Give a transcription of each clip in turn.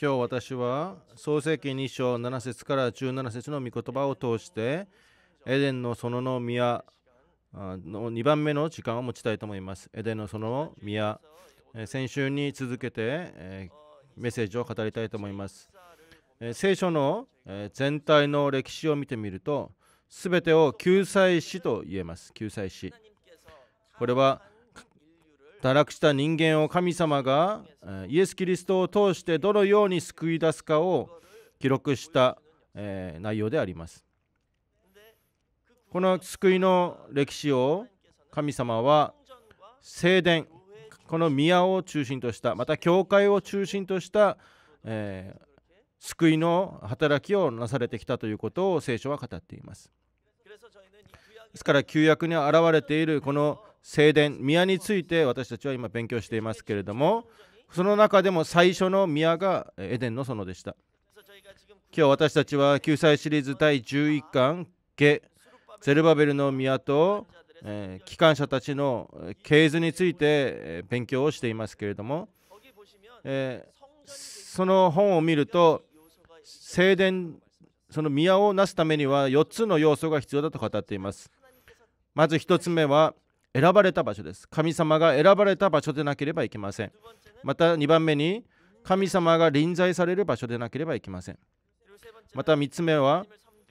今日私は創世記2章7節から17節の御言葉を通してエデンの園の宮の2番目の時間を持ちたいと思います。エデンの園の宮先週に続けてメッセージを語りたいと思います。聖書の全体の歴史を見てみると全てを救済史と言えます。救済史これは堕落した人間を神様がイエス・キリストを通してどのように救い出すかを記録した内容であります。この救いの歴史を神様は聖殿この宮を中心としたまた教会を中心とした、え救いの働きをなされてきたということを聖書は語っていますですから旧約に現れているこの聖殿宮について私たちは今勉強していますけれどもその中でも最初の宮がエデンの園でした今日私たちは救済シリーズ第11巻ゲゼルバベルの宮と、機関車たちの系図について勉強をしていますけれども、えその本を見ると聖殿その宮をなすためには4つの要素が必要だと語っていますまず1つ目は選ばれた場所です。神様が選ばれた場所でなければいけません。また2番目に神様が臨在される場所でなければいけません。また3つ目は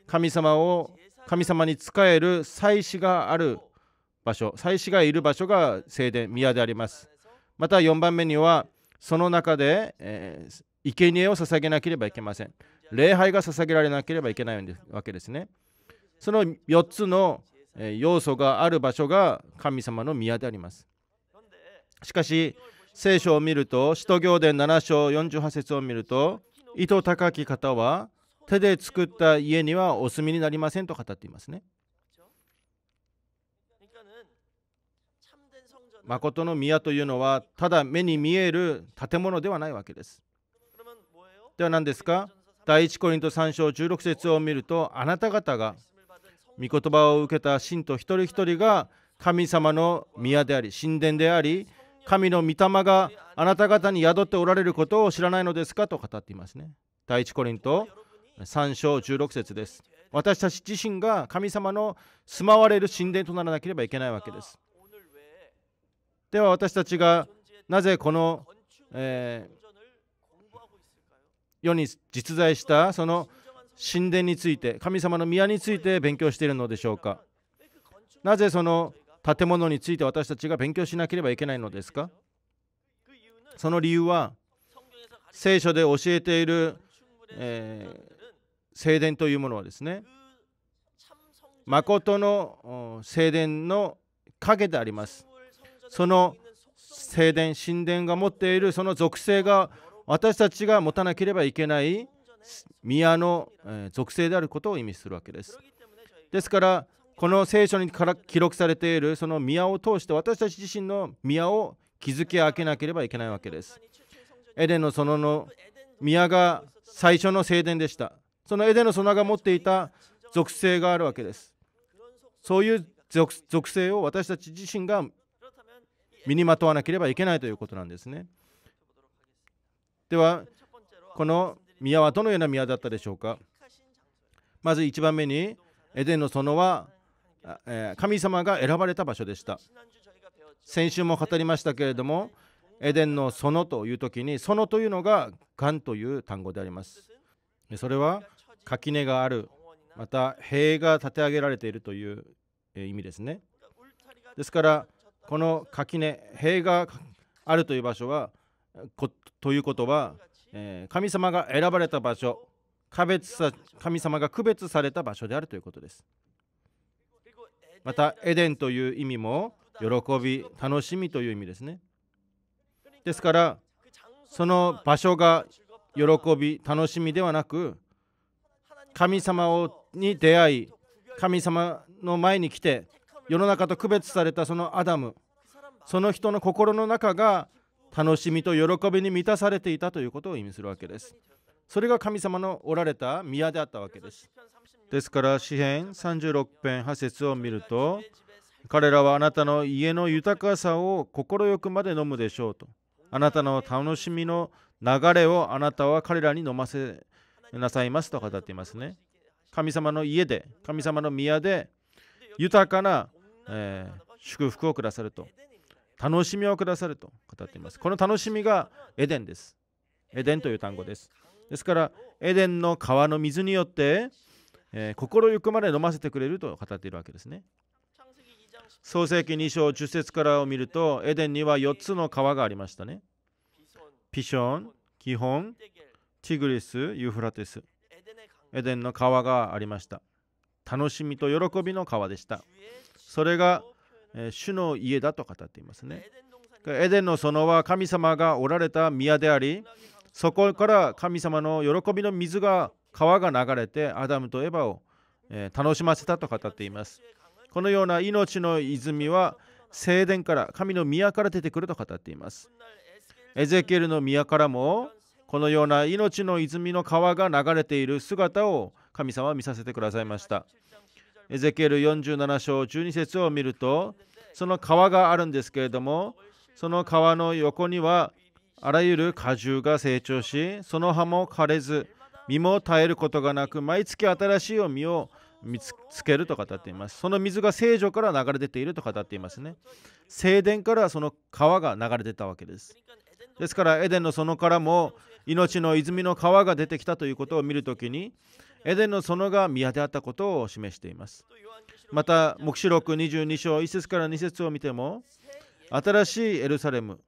神様を神様に仕える祭祀がある場所、祭祀がいる場所が聖殿、宮であります。また4番目にはその中で、えー、生贄を捧げなければいけません。礼拝が捧げられなければいけないわけですね。その4つの要素がある場所が神様の宮でありますしかし聖書を見ると使徒行伝7章48節を見ると糸高き方は手で作った家にはお住みになりませんと語っていますね誠の宮というのはただ目に見える建物ではないわけですでは何ですか第1コリント3章16節を見るとあなた方が御言葉を受けた信徒一人一人が神様の宮であり神殿であり神の御霊があなた方に宿っておられることを知らないのですかと語っていますね。第一コリント3章16節です。私たち自身が神様の住まわれる神殿とならなければいけないわけです。では私たちがなぜこの、えー、世に実在したその神殿について神様の宮について勉強しているのでしょうかなぜその建物について私たちが勉強しなければいけないのですかその理由は聖書で教えている、えー、聖殿というものはですね誠の聖殿の影でありますその聖殿神殿が持っているその属性が私たちが持たなければいけない宮の属性であることを意味するわけです。ですからこの聖書にから記録されているその宮を通して私たち自身の宮を築き上げなければいけないわけです。エデンの園の宮が最初の聖殿でした。そのエデンの園が持っていた属性があるわけです。そういう属性を私たち自身が身にまとわなければいけないということなんですね。では、この宮はどのような宮だったでしょうかまず1番目にエデンの園は神様が選ばれた場所でした先週も語りましたけれどもエデンの園という時に園というのががんという単語でありますそれは垣根があるまた塀が立て上げられているという意味ですねですからこの垣根塀があるという場所はということはえー、神様が選ばれた場所神様が区別された場所であるということですまたエデンという意味も喜び楽しみという意味ですねですからその場所が喜び楽しみではなく神様をに出会い神様の前に来て世の中と区別されたそのアダムその人の心の中が楽しみと喜びに満たされていたということを意味するわけです。それが神様のおられた宮であったわけです。ですから、詩編36編8節を見ると、彼らはあなたの家の豊かさを快くまで飲むでしょうと。あなたの楽しみの流れをあなたは彼らに飲ませなさいますと語っていますね。神様の家で、神様の宮で豊かな、えー、祝福をくださると。楽しみをくださると語っていますこの楽しみがエデンですエデンという単語ですですからエデンの川の水によって、えー、心ゆくまで飲ませてくれると語っているわけですね創世紀2章10節からを見るとエデンには4つの川がありましたねピション基本ティグリスユーフラテスエデンの川がありました楽しみと喜びの川でしたそれがえ主の家だと語っていますね。エデンの園は神様がおられた宮であり、そこから神様の喜びの水が、川が流れてアダムとエバを、え楽しませたと語っています。このような命の泉は聖殿から、神の宮から出てくると語っています。エゼキエルの宮からも、このような命の泉の川が流れている姿を神様は見させてくださいました。エゼケル47章12節を見るとその川があるんですけれどもその川の横にはあらゆる果汁が成長しその葉も枯れず実も絶えることがなく毎月新しい実を見つけると語っていますその水が聖女から流れ出ていると語っていますね聖殿からその川が流れ出たわけですですからエデンの園からも命の泉の川が出てきたということを見るときにエデンの園が宮であったことを示していますまた黙示録22章1節から2節を見ても新しいエルサレム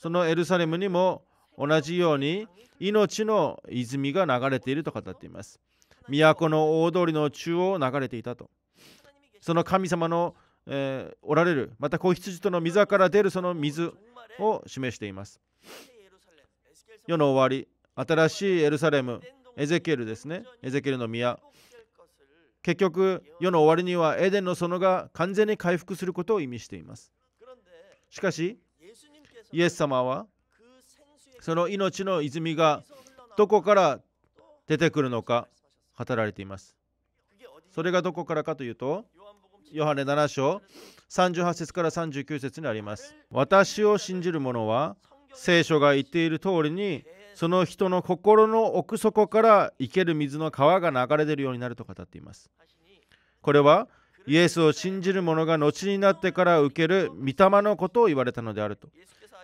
そのエルサレムにも同じように命の泉が流れていると語っています都の大通りの中央を流れていたとその神様の、えー、おられるまた子羊との溝から出るその水を示しています世の終わり新しいエルサレムエゼケルですねエゼケルの宮結局世の終わりにはエデンの園が完全に回復することを意味していますしかしイエス様はその命の泉がどこから出てくるのか語られていますそれがどこからかというとヨハネ7章38節から39節にあります私を信じる者は聖書が言っている通りにその人の心の奥底から生ける水の川が流れ出るようになると語っていますこれはイエスを信じる者が後になってから受ける御霊のことを言われたのであると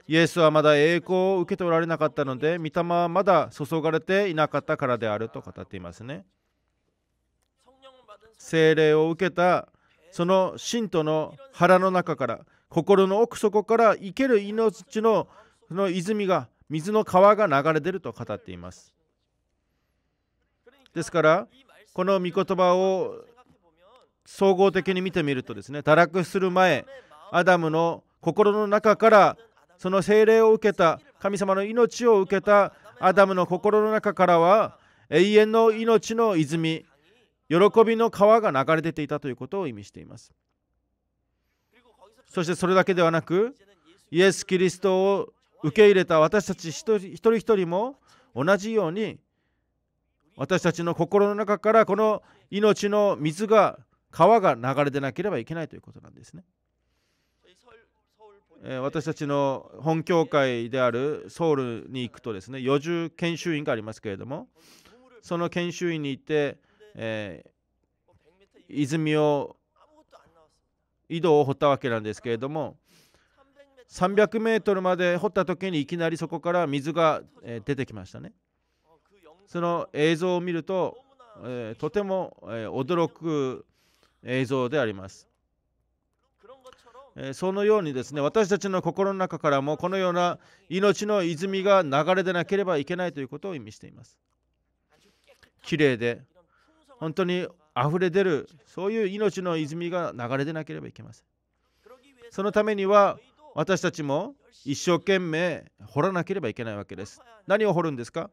イエスはまだ栄光を受けておられなかったので御霊はまだ注がれていなかったからであると語っていますね聖霊を受けたその信徒の腹の中から心の奥底から生ける命のの泉が水の川が流れ出ると語っていますですからこの御言葉を総合的に見てみるとですね堕落する前アダムの心の中からその精霊を受けた神様の命を受けたアダムの心の中からは永遠の命の泉喜びの川が流れ出ていたということを意味していますそしてそれだけではなくイエス・キリストを受け入れた私たち一人一人も同じように私たちの心の中からこの命の水が川が流れてなければいけないということなんですね。私たちの本教会であるソウルに行くとですね余住研修員がありますけれどもその研修員に行って、えー、泉を井戸を掘ったわけなんですけれども300メートルまで掘った時にいきなりそこから水が、出てきましたねその映像を見ると、えとても、驚く映像であります、えそのようにですね私たちの心の中からもこのような命の泉が流れでなければいけないということを意味しています綺麗で本当に溢れ出るそういう命の泉が流れでなければいけませんそのためには私たちも一生懸命掘らなければいけないわけです。何を掘るんですか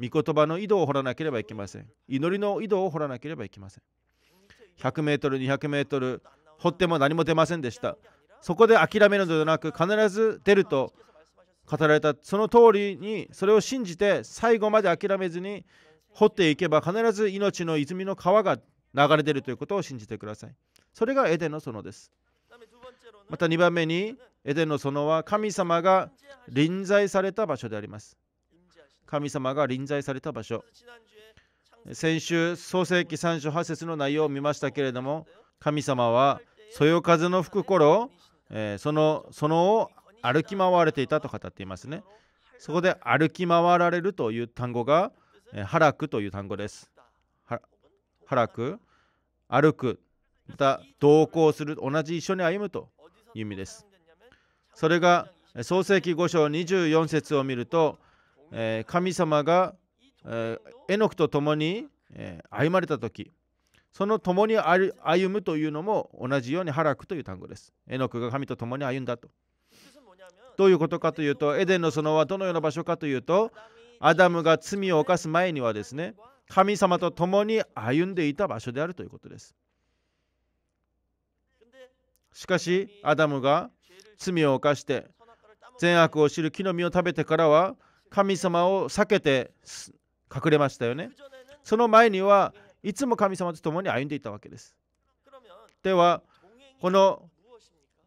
御言葉の井戸を掘らなければいけません。祈りの井戸を掘らなければいけません。100メートル、200メートル掘っても何も出ませんでした。そこで諦めるのではなく、必ず出ると語られたその通りにそれを信じて最後まで諦めずに掘っていけば必ず命の泉の川が流れ出るということを信じてください。それがエデンの園です。また2番目にエデンの園は神様が臨在された場所であります。神様が臨在された場所。先週、創世記3章8節の内容を見ましたけれども、神様はそよ風の吹く頃、えー、その園を歩き回れていたと語っていますね。そこで歩き回られるという単語が、えー、ハという単語です。ハラク、歩く、また同行する、同じ一緒に歩むという意味です。それが創世記5章24節を見ると、えー、神様が、えー、エノクと共に、えー、歩まれた時その共に歩むというのも同じようにハラクという単語です。エノクが神と共に歩んだと。どういうことかというとエデンの園はどのような場所かというとアダムが罪を犯す前にはですね神様と共に歩んでいた場所であるということです。しかしアダムが罪を犯して善悪を知る木の実を食べてからは神様を避けて隠れましたよねその前にはいつも神様と共に歩んでいたわけですではこの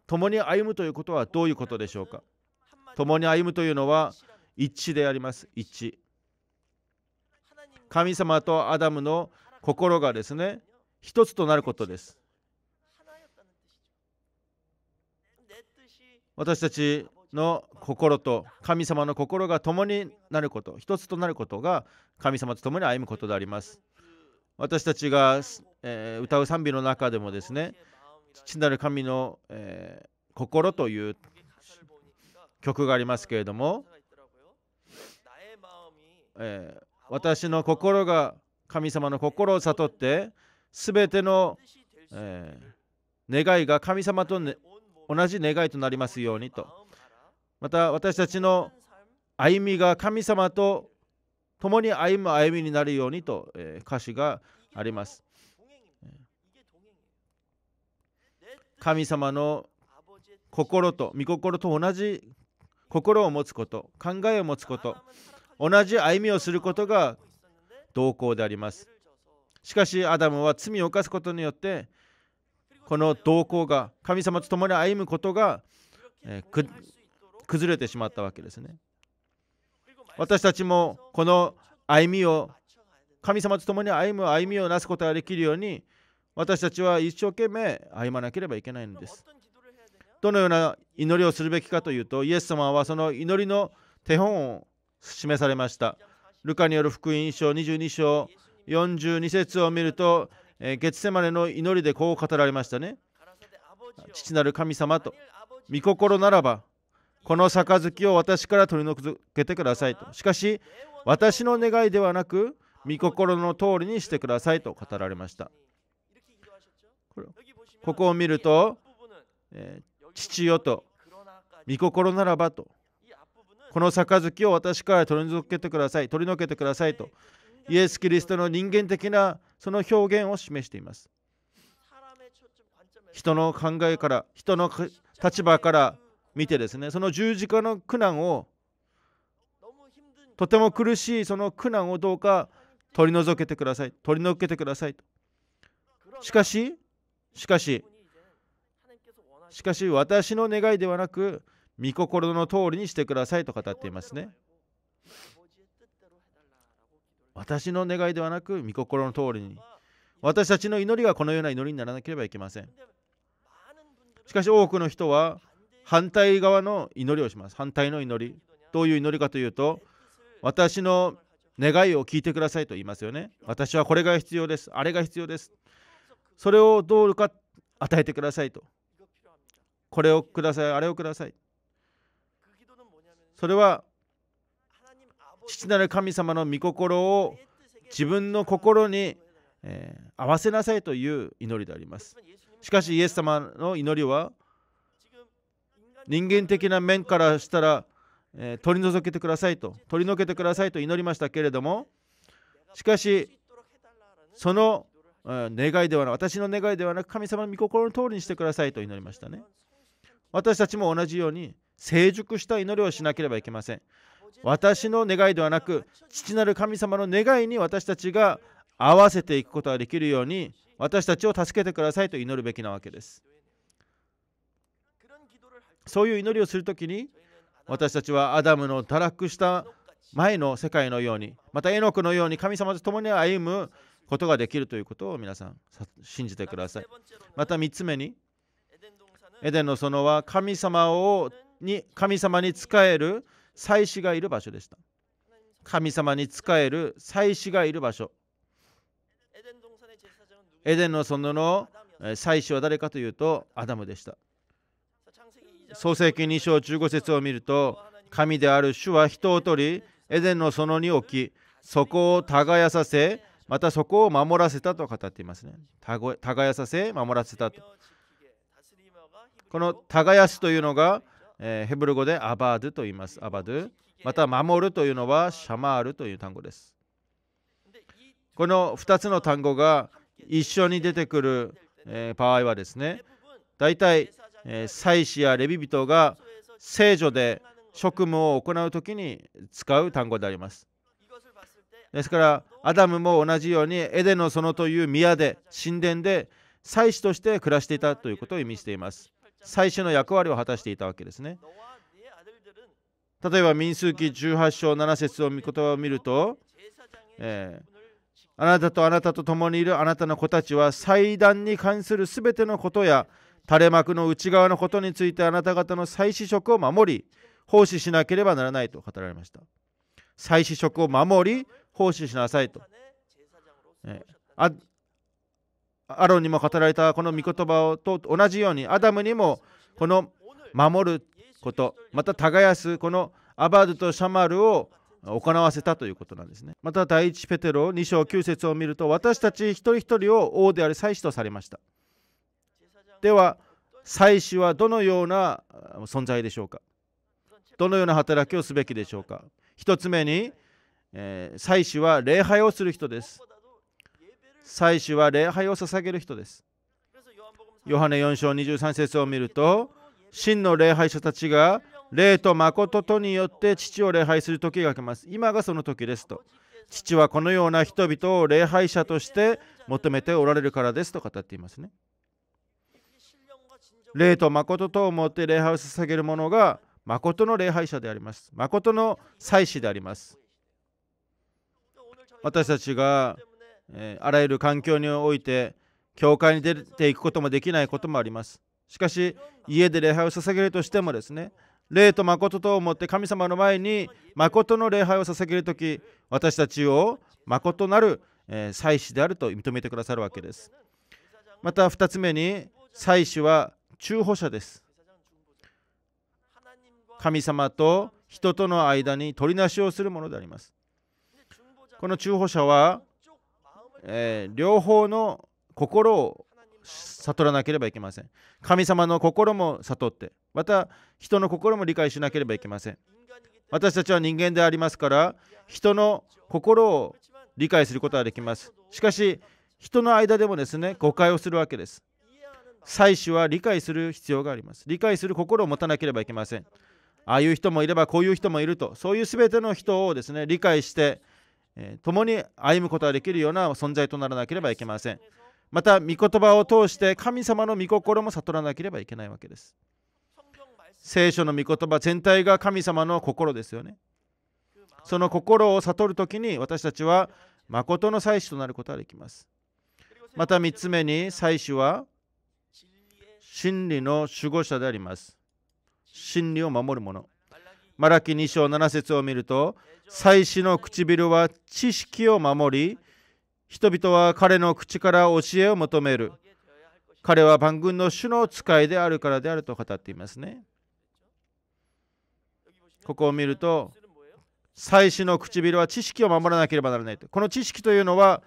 共に歩むということはどういうことでしょうか共に歩むというのは一致であります一致神様とアダムの心がですね一つとなることです私たちの心と神様の心が共になること一つとなることが神様と共に歩むことであります私たちが、えー、歌う賛美の中でもですね父なる神の、えー、心という曲がありますけれども、えー、私の心が神様の心を悟って全ての、え願いが神様と、ね、同じ願いとなりますようにとまた私たちの歩みが神様と共に歩む歩みになるようにと、え歌詞があります神様の心と御心と同じ心を持つこと考えを持つこと同じ歩みをすることが同行でありますしかしアダムは罪を犯すことによってこの動向が神様と共に歩むことが、えー、崩れてしまったわけですね私たちもこの歩みを神様と共に歩む歩みをなすことができるように私たちは一生懸命歩まなければいけないのですどのような祈りをするべきかというとイエス様はその祈りの手本を示されましたルカによる福音書22章42節を見るとえー、ゲツセマネの祈りでこう語られましたね父なる神様と御心ならばこの杯を私から取り除けてくださいとしかし私の願いではなく御心の通りにしてくださいと語られましたここを見ると、えー、父よと御心ならばとこの杯を私から取り除けてください取り除けてくださいとイエス・キリストの人間的なその表現を示しています。人の考えから、人の立場から見てですね、その十字架の苦難を、とても苦しいその苦難をどうか取り除けてください、取り除けてくださいと。しかし、しかし、しかし私の願いではなく、御心の通りにしてくださいと語っていますね。私の願いではなく御心の通りに私たちの祈りがこのような祈りにならなければいけませんしかし多くの人は反対側の祈りをします反対の祈りどういう祈りかというと私の願いを聞いてくださいと言いますよね私はこれが必要ですあれが必要ですそれをどうか与えてくださいとこれをくださいあれをくださいそれは父なる神様の御心を自分の心に、えー、合わせなさいという祈りでありますしかしイエス様の祈りは人間的な面からしたら、えー、取り除けてくださいと取り除けてくださいと祈りましたけれどもしかしその願いではなく私の願いではなく神様の御心の通りにしてくださいと祈りましたね私たちも同じように成熟した祈りをしなければいけません私の願いではなく父なる神様の願いに私たちが合わせていくことができるように私たちを助けてくださいと祈るべきなわけですそういう祈りをするときに私たちはアダムの堕落した前の世界のようにまたエノクのように神様と共に歩むことができるということを皆さん信じてくださいまた3つ目にエデンの園は神様をに神様に仕える祭司がいる場所でした神様に仕える祭司がいる場所エデンの園の祭司は誰かというとアダムでした創世記2章15節を見ると神である主は人を取りエデンの園に置きそこを耕させまたそこを守らせたと語っていますね耕させ守らせたとこの耕すというのがえヘブル語でアバードと言います。アバドまた、守るというのはシャマールという単語です。この2つの単語が一緒に出てくる、え場合はですね、大体、え祭司やレビ人が聖女で職務を行うときに使う単語であります。ですから、アダムも同じようにエデの園という宮で神殿で祭司として暮らしていたということを意味しています。最初の役割を果たしていたわけですね。例えば民数記18章7節を見言葉を見ると、えー、あなたとあなたと共にいるあなたの子たちは祭壇に関するすべてのことや垂れ幕の内側のことについてあなた方の祭祀職を守り奉仕しなければならないと語られました祭祀職を守り奉仕しなさいと、えー、アロンにも語られたこの御言葉と同じようにアダムにもこの守ることまた耕すこのアバードとシャマルを行わせたということなんですねまた第一ペテロ2章9節を見ると私たち一人一人を王である祭司とされましたでは祭司はどのような存在でしょうかどのような働きをすべきでしょうか1つ目に、えー、祭司は礼拝をする人です祭司は礼拝を捧げる人です。ヨハネ4章23節を見ると、真の礼拝者たちが霊と誠とによって父を礼拝する時が来ます。今がその時ですと。父はこのような人々を礼拝者として求めておられるからですと語っていますね。霊と誠と思って礼拝を捧げる者が誠の礼拝者であります。誠の祭司であります。私たちがえー、あらゆる環境において教会に出ていくこともできないこともありますしかし家で礼拝を捧げるとしてもですね霊と誠と思って神様の前に誠の礼拝を捧げる時私たちを誠なる、えー、祭司であると認めてくださるわけですまた2つ目に祭司は中保者です神様と人との間に取りなしをするものでありますこの中保者はえー、両方の心を悟らなければいけません。神様の心も悟って、また人の心も理解しなければいけません。私たちは人間でありますから、人の心を理解することはできます。しかし、人の間でもですね、誤解をするわけです。妻子は理解する必要があります。理解する心を持たなければいけません。ああいう人もいればこういう人もいると、そういう全ての人をですね、理解して、え共に歩むことができるような存在とならなければいけません。また、御言葉を通して神様の御心も悟らなければいけないわけです。聖書の御言葉全体が神様の心ですよね。その心を悟るときに私たちは誠の祭司となることができます。また3つ目に祭祀は真理の守護者であります。真理を守る者。マラキ2章7節を見ると、祭司の唇は知識を守り人々は彼の口から教えを求める彼は万軍の主の使いであるからであると語っていますねここを見ると祭司の唇は知識を守らなければならないとこの知識というのは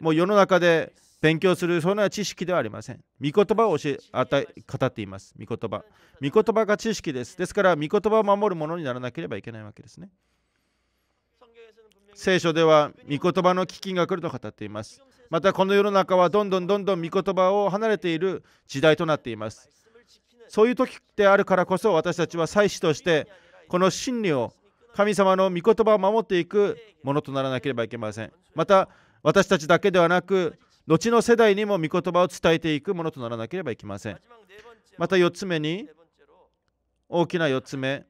もう世の中で勉強するそんな知識ではありません。御言葉を教え語っています。御言葉。御言葉が知識です。ですから、御言葉を守るものにならなければいけないわけですね。聖書では御言葉の飢饉が来ると語っています。またこの世の中はどんどんどんどん御言葉を離れている時代となっています。そういう時であるからこそ私たちは祭司としてこの真理を神様の御言葉を守っていくものとならなければいけません。また私たちだけではなく後の世代にも御言葉を伝えていくものとならなければいけません。また4つ目に大きな4つ目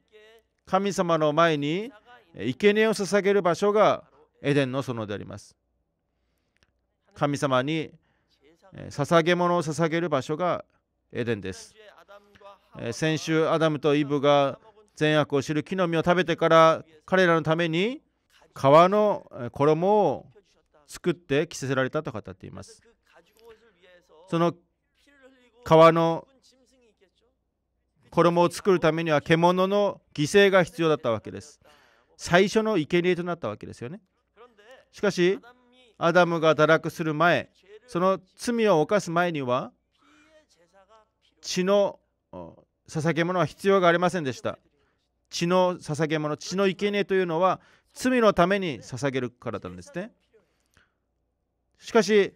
神様の前に生贄を捧げる場所がエデンの園であります神様に捧げ物を捧げる場所がエデンです先週アダムとイブが善悪を知る木の実を食べてから彼らのために皮の衣を作って着せられたと語っていますその皮の衣を作るためには獣の犠牲が必要だったわけです最初の生贄となったわけですよねしかしアダムが堕落する前その罪を犯す前には血の捧げ物は必要がありませんでした血の捧げ物血の生贄というのは罪のために捧げるからなんですねしかし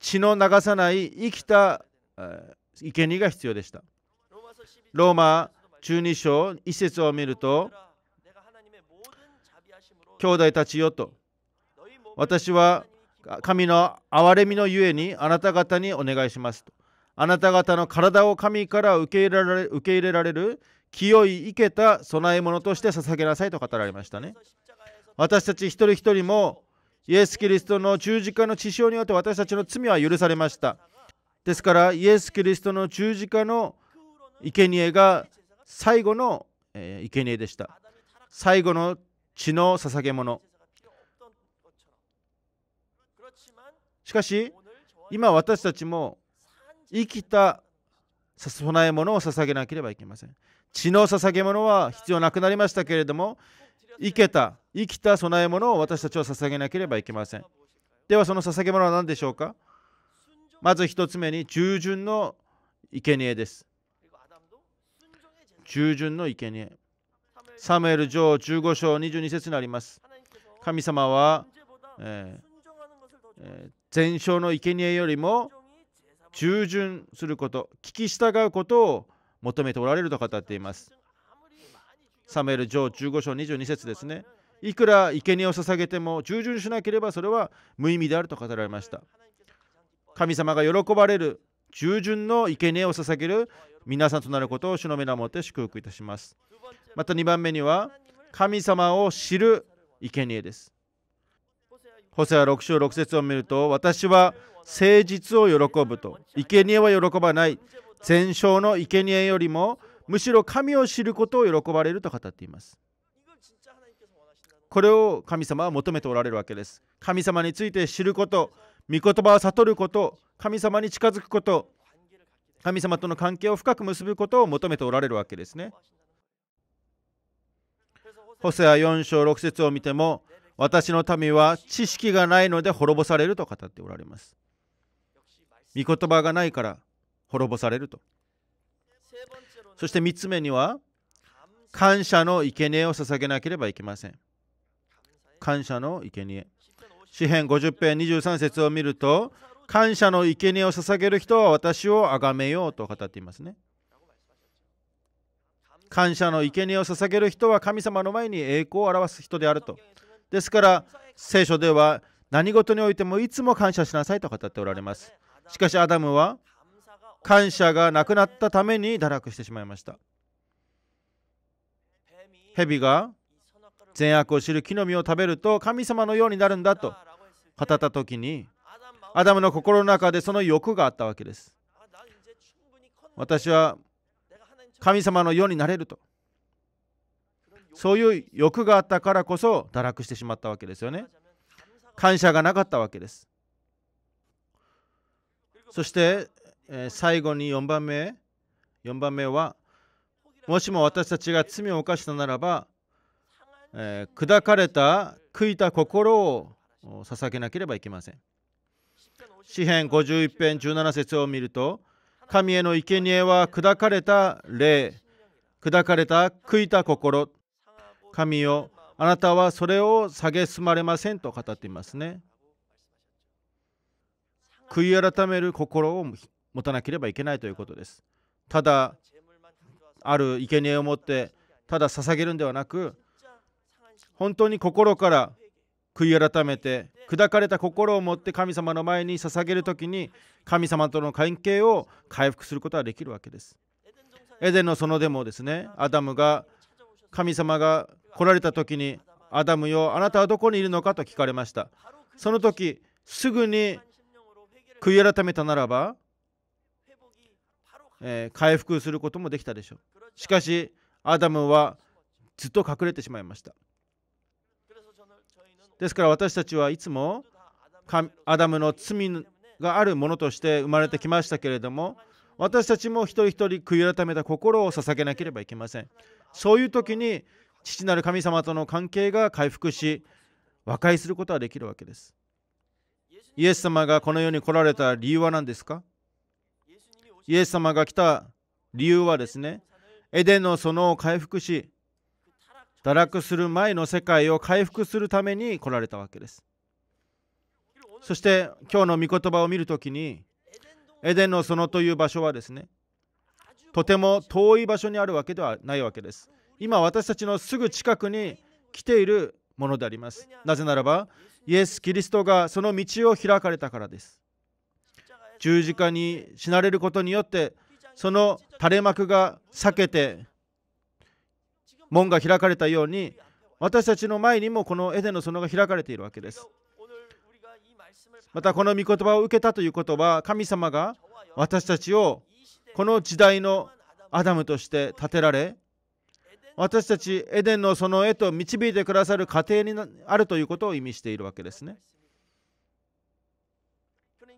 血の流さない生きた生贄が必要でしたローマ12章1節を見ると兄弟たちよと私は神の憐れみのゆえにあなた方にお願いしますとあなた方の体を神から受け入れられ受け入れられる清い生けた供え物として捧げなさいと語られましたね私たち一人一人もイエス・キリストの十字架の血潮によって私たちの罪は許されましたですからイエス・キリストの十字架の生贄が最後の生贄でした最後の血の捧げ物しかし今私たちも生きた備え物を捧げなければいけません血の捧げ物は必要なくなりましたけれども生けた生きた備え物を私たちは捧げなければいけませんではその捧げ物は何でしょうかまず1つ目に従順の生贄です従順の生贄サムエル上15章22節になります神様は、えー、全焼の生贄よりも従順すること聞き従うことを求めておられると語っていますサムエル上15章22節ですねいくら生贄を捧げても従順しなければそれは無意味であると語られました神様が喜ばれる従順の生贄を捧げる皆さんとなることを主の皆をもって祝福いたしますまた2番目には神様を知る生贄です。ホセア6章6節を見ると私は誠実を喜ぶと生贄は喜ばない全焼の生贄よりもむしろ神を知ることを喜ばれると語っています。これを神様は求めておられるわけです。神様について知ること、御言葉を悟ること、神様に近づくこと、神様との関係を深く結ぶことを求めておられるわけですね。ホセア4章6節を見ても私の民は知識がないので滅ぼされると語っておられます。御言葉がないから滅ぼされると。そして3つ目には感謝の生贄を捧げなければいけません。感謝の生贄詩編50編23節を見ると感謝の生贄を捧げる人は私を崇めようと語っていますね。感謝の生贄を捧げる人は神様の前に栄光を表す人であると。ですから聖書では何事においてもいつも感謝しなさいと語っておられます。しかしアダムは感謝がなくなったために堕落してしまいました。蛇が善悪を知る木の実を食べると神様のようになるんだと語った時にアダムの心の中でその欲があったわけです。私は神様のようになれるとそういう欲があったからこそ堕落してしまったわけですよね感謝がなかったわけですそして、え最後に4番目4番目はもしも私たちが罪を犯したならば、えー、砕かれた悔いた心を捧げなければいけません詩篇51編17節を見ると神への生贄は砕かれた霊、砕かれた悔いた心、神よ、あなたはそれを蔑まれませんと語っていますね。悔い改める心を持たなければいけないということです。ただ、ある生贄を持って、ただ捧げるんではなく、本当に心から悔い改めて砕かれた心を持って神様の前に捧げる時に神様との関係を回復することができるわけです。エデンの園でもですねアダムが神様が来られた時にアダムよあなたはどこにいるのかと聞かれましたその時すぐに悔い改めたならば、えー、回復することもできたでしょうしかしアダムはずっと隠れてしまいましたですから私たちはいつもアダムの罪があるものとして生まれてきましたけれども私たちも一人一人悔い改めた心を捧げなければいけませんそういう時に父なる神様との関係が回復し和解することはできるわけですイエス様がこの世に来られた理由は何ですかイエス様が来た理由はですねエデンの園を回復し堕落する前の世界を回復するために来られたわけですそして今日の御言葉を見るときにエデンの園という場所はですねとても遠い場所にあるわけではないわけです今私たちのすぐ近くに来ているものでありますなぜならばイエス・キリストがその道を開かれたからです十字架に死なれることによってその垂れ幕が裂けて門が開かれたように私たちの前にもこのエデンの園が開かれているわけですまたこの御言葉を受けたということは神様が私たちをこの時代のアダムとして建てられ私たちエデンの園へと導いてくださる過程にあるということを意味しているわけですね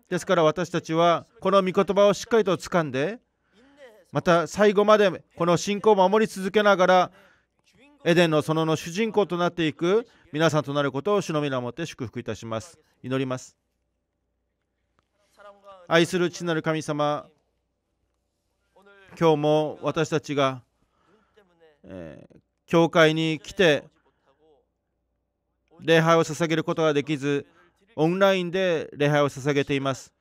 ですから私たちはこの御言葉をしっかりと掴んでまた最後までこの信仰を守り続けながらエデンの園の主人公となっていく皆さんとなることを主の皆をもって祝福いたします祈ります愛する父なる神様今日も私たちが、えー、教会に来て礼拝を捧げることができずオンラインで礼拝を捧げています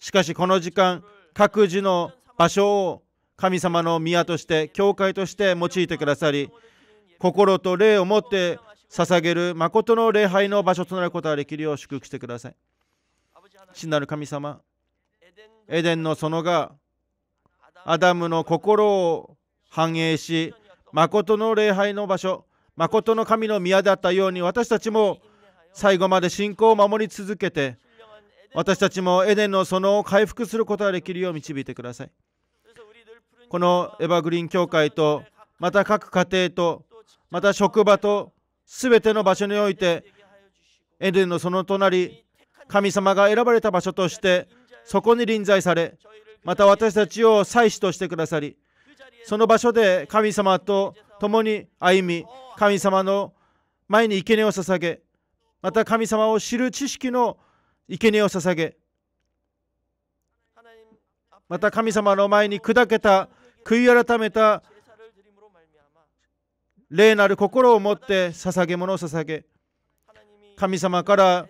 しかしこの時間各自の場所を神様の宮として教会として用いてくださり心と霊をもって捧げる誠の礼拝の場所となることができるよう祝福してください。死なる神様、エデンの園がアダムの心を反映し、誠の礼拝の場所、誠の神の宮だったように私たちも最後まで信仰を守り続けて、私たちもエデンの園を回復することができるよう導いてください。このエバグリーン教会と、また各家庭と、また職場とすべての場所においてエデンのその隣神様が選ばれた場所としてそこに臨在されまた私たちを祭司としてくださりその場所で神様と共に歩み神様の前に生贄を捧げまた神様を知る知識の生贄を捧げまた神様の前に砕けた悔い改めた霊なる心を持って捧げ物を捧げ神様から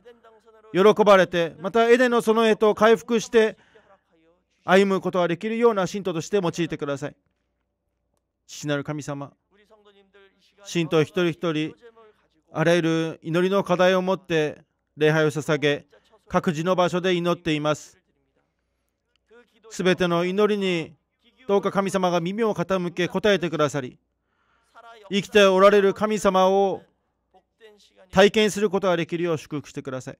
喜ばれてまたエデンの園へと回復して歩むことができるような信徒として用いてください父なる神様信徒一人一人あらゆる祈りの課題を持って礼拝を捧げ各自の場所で祈っていますすべての祈りにどうか神様が耳を傾け答えてくださり生きておられる神様を体験することができるよう祝福してください。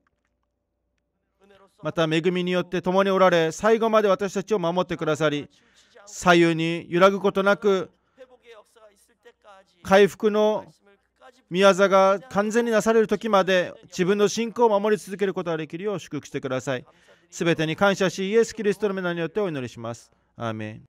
また恵みによって共におられ最後まで私たちを守ってくださり左右に揺らぐことなく回復の宮座が完全になされる時まで自分の信仰を守り続けることができるよう祝福してください。すべてに感謝し、イエス・キリストの皆によってお祈りします。アーメン